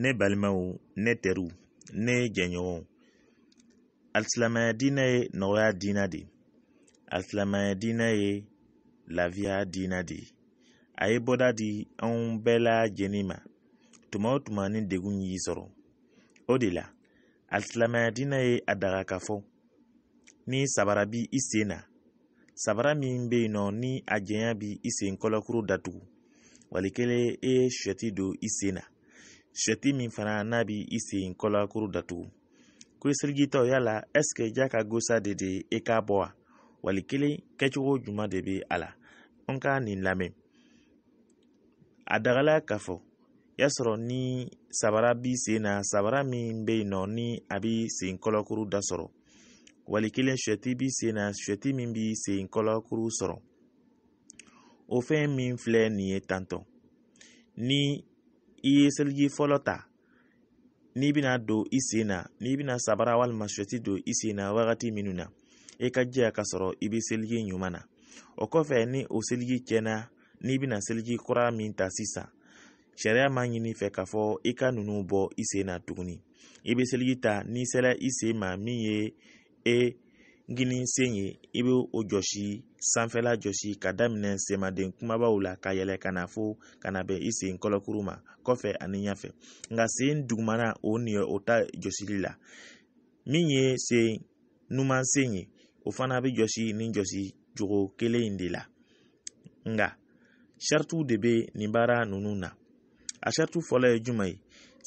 ne balimaw ne teriw ne jɛɲɔgɔnw alisilamaya diinɛ ye nɔgɔya diinɛ de alisilamaya diinɛ ye lafiya diinɛ de a ye bɔda di anw bɛɛ lajɛlen ma tuma o tuma ni degun y'i sɔrɔ o de la alisilamaya diinɛ ye a daga ka fɔ ni sabara bi i sen na sabara min bɛ yen nɔ ni a janya bi i sen kɔlɔkuru datugu wali kelen e ye sɛti don i sen na Sɛti min fana n'a bɛ i sen kɔlɔkuru datugu ko yala ɛsseke ja ka gosa de de e k'a bɔ wa wali kelen kɛcogo juma de bɛ a la an ka nin lamɛn a dagala k'a fɔ y'a ni sabara bi sen na sabara min bɛ yen nɔ ni a bɛ sen kɔlɔkuru da sɔrɔ wali kelen sɛti bi sen na sɛti min bɛ sen kɔlɔkuru sɔrɔ o fɛn min filɛ nin ye tantɔ ni i ye seliji fɔlɔ ta n'i bɛna don i sen na n'i bɛna sabara walima sɔti don i sen na wagati minnu na i ka jija ka sɔrɔ i bɛ seliji ɲuman na o kɔfɛ ni o seliji tiɲɛna n'i bɛna seliji kura min ta sisan sariya m'a ɲini fɛ k'a fɔ i ka ninnu bɔ i sen na tuguni i bɛ seliji ta n'i sera i sen ma min ye e gini sen ye i be o jɔsi sanfɛla jɔsi ka daminɛ semaden kumabaw la ka yɛlɛ ka na fo ka na bɛn i sen kɔlɔkuru ma kɔfɛ ani ɲɛfɛ nka sen dugumana o niyɛ o ta jɔsili la min ye sen numan sen ye o fana be jɔsi ni jɔsi jogo kelen in de la nka saritu de be nin baara ninnu na a saritu fɔlɔ ye juman ye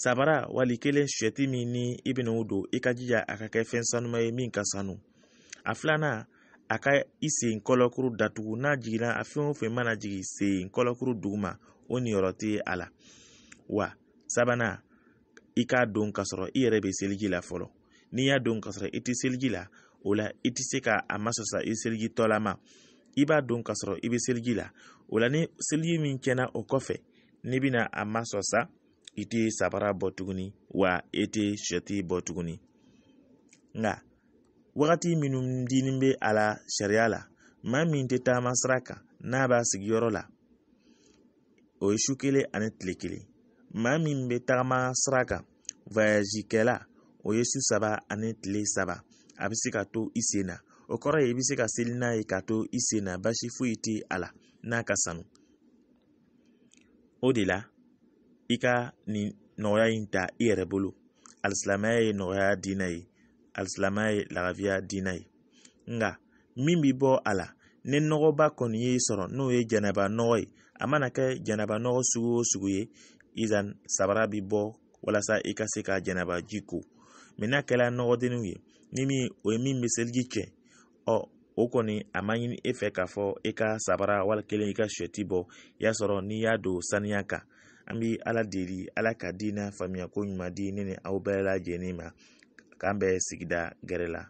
sabara wali kelen sɛti min ni i ben'o don i ka jija a ka kɛ fɛn sanuma ye min ka sanu A filanan a ka i sen kɔlɔkoro datugu n'a jiginna a fɛn o fɛn mana jigin sen kɔlɔkoro duguma o niyɔrɔ tɛ a la wa sabanan i k'a don ka sɔrɔ i yɛrɛ bɛ seliji la fɔlɔ n'i y'a don ka sɔrɔ i tɛ seliji la o la i tɛ se ka a masasa i seliji tɔlama i b'a dɔn ka sɔrɔ i bɛ seliji la o la ni seliji min tiɲɛna o kɔfɛ n'i bɛna a masasa i tɛ sabara bɔ tuguni wa e tɛ sɛti bɔ tuguni nka wagati minnu dinin bɛ a la sariya la maa min tɛ taama sira kan n'a b'a sigiyɔrɔ la o ye su kelen ani tile kelen maa min bɛ tagama sira kan kɛla o ye su saba ani tile saba a bɛ se ka to i sen na o kɔrɔ ye i bɛ se ka seli n'a ye ka to i sen na basi foyi tɛ a la n'a ka sanu o de la i ka nin nɔgɔya in ta i yɛrɛ bolo alisilamɛya ye nɔgɔya diinɛ ye a silamɛya ye lagabiya diinɛ ye nka min bi bɔ a la ni nɔgɔba kɔni y'i sɔrɔ n'o ye jɛnɛba nɔgɔ ye a mana kɛ jɛnɛba nɔgɔ sugu o sugu ye izan sabara bi bɔ walasa i ka se ka jɛnɛba ji ko mɛ n'a kɛla nɔgɔdeniw ye ni min o ye min bɛ seliji cɛ ɔ o kɔni a ma ɲini e fɛ k'a fɔ i e ka sabara wali kelen i ka sɛti bɔ y'a sɔrɔ n'i y'a don saniya kan an bi ala deli ala ka diinɛ faamuya ko ɲuman di ne ni aw bɛɛ lajɛlen ma k'an bɛ sigida gɛrɛ la